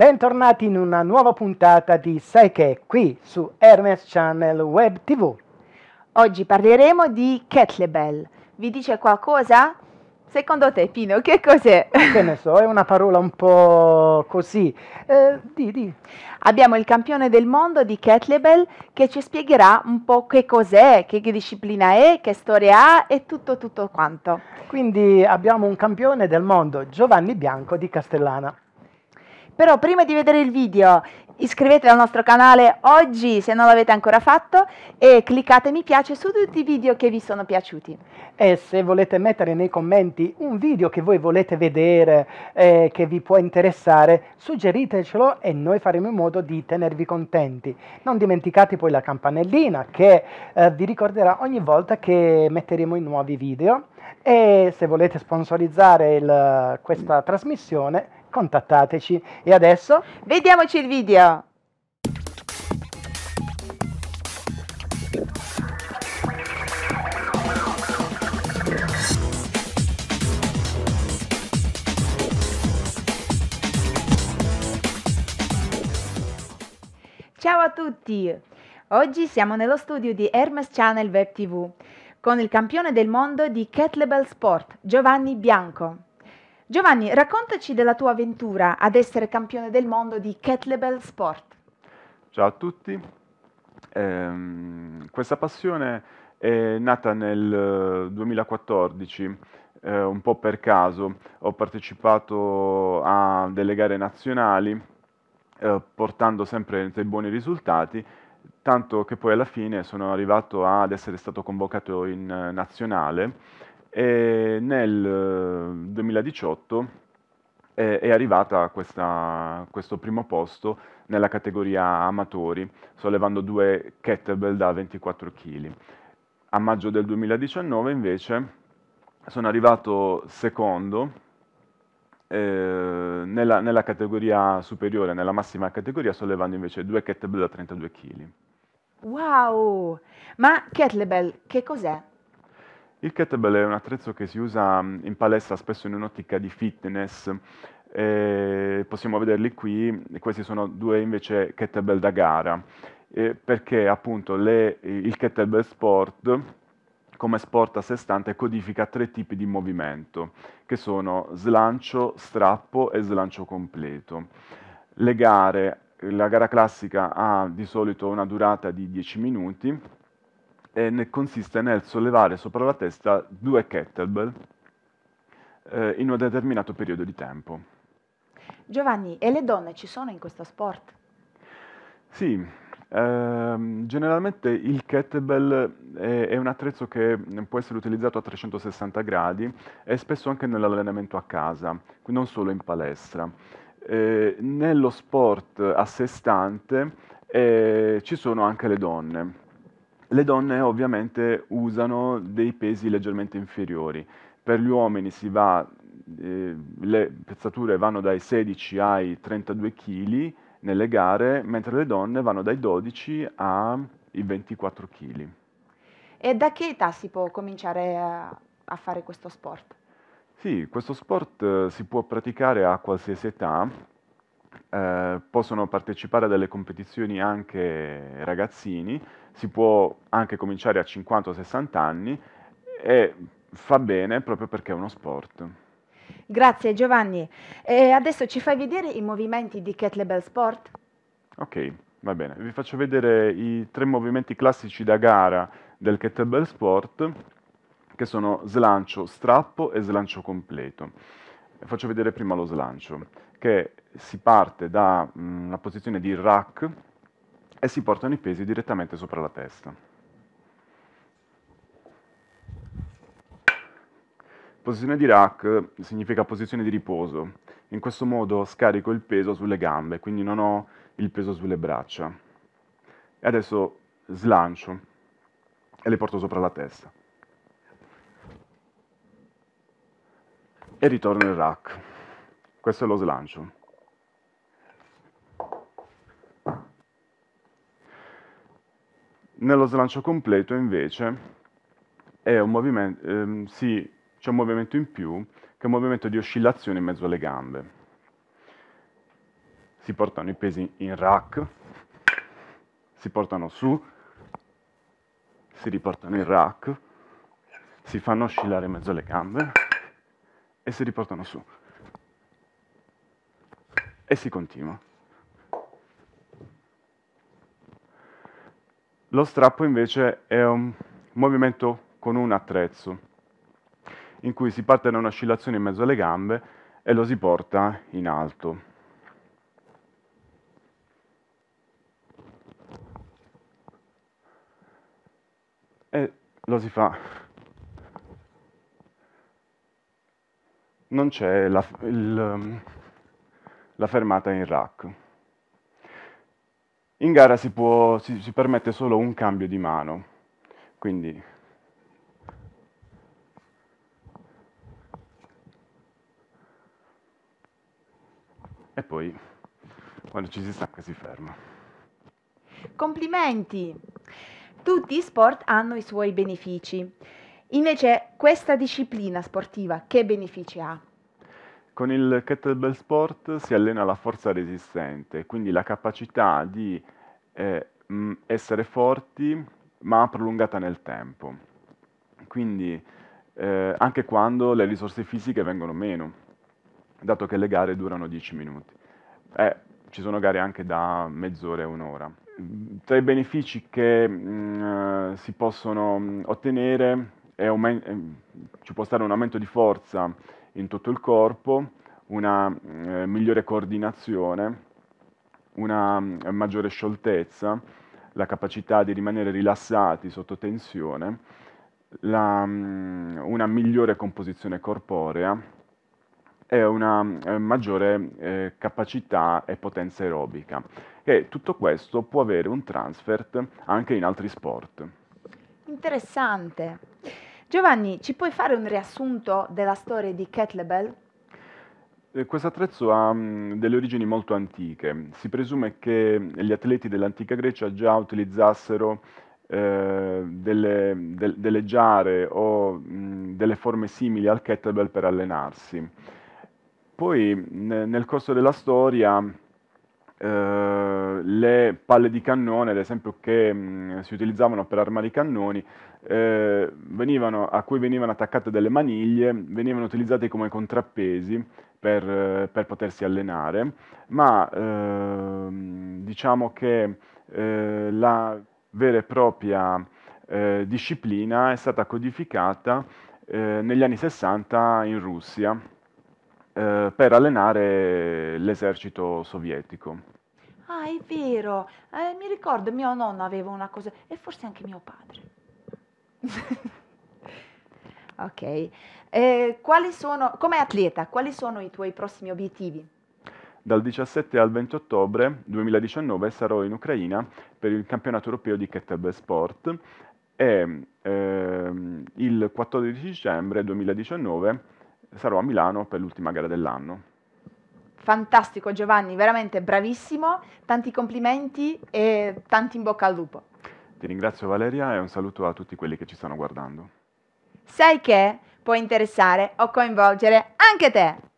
Bentornati in una nuova puntata di Sai che qui su Hermes Channel Web TV. Oggi parleremo di kettlebell. Vi dice qualcosa? Secondo te, Pino, che cos'è? Che ne so, è una parola un po' così. Eh, di, di. Abbiamo il campione del mondo di kettlebell che ci spiegherà un po' che cos'è, che disciplina è, che storia ha e tutto, tutto quanto. Quindi abbiamo un campione del mondo, Giovanni Bianco di Castellana. Però prima di vedere il video iscrivetevi al nostro canale oggi se non l'avete ancora fatto e cliccate mi piace su tutti i video che vi sono piaciuti. E se volete mettere nei commenti un video che voi volete vedere, eh, che vi può interessare, suggeritecelo e noi faremo in modo di tenervi contenti. Non dimenticate poi la campanellina che eh, vi ricorderà ogni volta che metteremo i nuovi video e se volete sponsorizzare il, questa trasmissione contattateci e adesso vediamoci il video. Ciao a tutti! Oggi siamo nello studio di Hermes Channel Web TV con il campione del mondo di kettlebell sport, Giovanni Bianco. Giovanni, raccontaci della tua avventura ad essere campione del mondo di kettlebell sport. Ciao a tutti, eh, questa passione è nata nel 2014, eh, eh, un po' per caso. Ho partecipato a delle gare nazionali eh, portando sempre dei buoni risultati, tanto che poi alla fine sono arrivato ad essere stato convocato in eh, nazionale e nel 2018 eh, è, eh, è arrivata a questo primo posto nella categoria amatori, sollevando due kettlebell da 24 kg. A maggio del 2019 invece sono arrivato secondo eh, nella, nella, categoria superiore, nella massima categoria, sollevando invece due kettlebell da 32 kg. Wow! Ma kettlebell che cos'è? Il kettlebell è un attrezzo che si usa mm, in palestra spesso in un'ottica di fitness. Eh, possiamo vederli qui, questi sono due invece kettlebell da gara, eh, perché appunto le, il kettlebell sport come sport a sé stante codifica tre tipi di movimento, che sono slancio, strappo e slancio completo. Le gare, la gara classica ha di solito una durata di 10 minuti, e ne consiste nel sollevare sopra la testa due kettlebell eh, in un determinato periodo di tempo. Giovanni, e le donne ci sono in questo sport? Sì, ehm, generalmente il kettlebell è, è, un attrezzo che può essere utilizzato a 360 gradi e spesso anche nell'allenamento a casa, non solo in palestra. Eh, nello sport a sé stante eh, ci sono anche le donne le donne ovviamente usano dei pesi leggermente inferiori. Per gli uomini va, eh, le pezzature vanno dai 16 ai 32 kg nelle gare, mentre le donne vanno dai 12 ai 24 kg. E da che età si può cominciare a, a fare questo sport? Sì, questo sport eh, si può praticare a qualsiasi età, eh, possono partecipare a delle competizioni anche ragazzini, si può anche cominciare a 50 o 60 anni e fa bene proprio perché è uno sport. Grazie Giovanni. E adesso ci fai vedere i movimenti di kettlebell sport? Ok, va bene. Vi faccio vedere i tre movimenti classici da gara del kettlebell sport che sono slancio, strappo e slancio completo. Faccio vedere prima lo slancio, che si parte da una mm, posizione di rack e si portano i pesi direttamente sopra la testa. Posizione di rack significa posizione di riposo. In questo modo scarico il peso sulle gambe, quindi non ho il peso sulle braccia. E adesso slancio e le porto sopra la testa. e ritorno in rack. Questo è lo slancio. Nello slancio completo invece c'è un, ehm, sì, un movimento in più che è un movimento di oscillazione in mezzo alle gambe. Si portano i pesi in rack, si portano su, si riportano in rack, si fanno oscillare in mezzo alle gambe e si riportano su. E si continua. Lo strappo invece è un movimento con un attrezzo, in cui si parte da un'oscillazione in mezzo alle gambe e lo si porta in alto. E lo si fa non c'è la, il, um, la fermata in rack. In gara si, può, si, si, permette solo un cambio di mano, quindi e poi quando ci si stanca si ferma. Complimenti! Tutti i sport hanno i suoi benefici. Invece questa disciplina sportiva che benefici ha? Con il kettlebell sport si allena la forza resistente, quindi la capacità di eh, mm, essere forti ma prolungata nel tempo. Quindi eh, anche quando le risorse fisiche vengono meno, dato che le gare durano 10 minuti. Eh, ci sono gare anche da mezz'ora e un'ora. Tra i benefici che mh, mm, eh, si possono mm, ottenere aument- eh, ci può stare un aumento di forza in tutto il corpo, una eh, migliore coordinazione, una eh, maggiore scioltezza, la capacità di rimanere rilassati sotto tensione, la, mm, una migliore composizione corporea e una eh, maggiore eh, capacità e potenza aerobica. E tutto questo può avere un transfert anche in altri sport. Interessante. Giovanni, ci puoi fare un riassunto della storia di Kettlebell? Eh, questo attrezzo ha mm, delle origini molto antiche. Si presume che gli atleti dell'antica Grecia già utilizzassero eh, delle, de, delle, giare o mh, mm, delle forme simili al kettlebell per allenarsi. Poi n- nel corso della storia eh, le palle di cannone, ad esempio, che mh, mm, si utilizzavano per armare i cannoni, eh, venivano, a cui venivano attaccate delle maniglie, venivano utilizzate come contrappesi per, eh, per potersi allenare, ma ehm, diciamo che eh, la vera e propria disciplina è stata codificata negli anni 60 in Russia eh, per allenare l'esercito sovietico. Ah, è vero, eh, mi ricordo, mio nonno aveva una cosa, e forse anche mio padre. ok, eh, quali sono, come atleta, quali sono i tuoi prossimi obiettivi? Dal 17 al 20 ottobre 2019 sarò in Ucraina per il campionato europeo di Kettlebell Sport e ehm, il 14 dicembre 2019 sarò a Milano per l'ultima gara dell'anno. Fantastico Giovanni, veramente bravissimo, tanti complimenti e tanti in bocca al lupo. Ti ringrazio Valeria e un saluto a tutti quelli che ci stanno guardando. Sai che può interessare o coinvolgere anche te.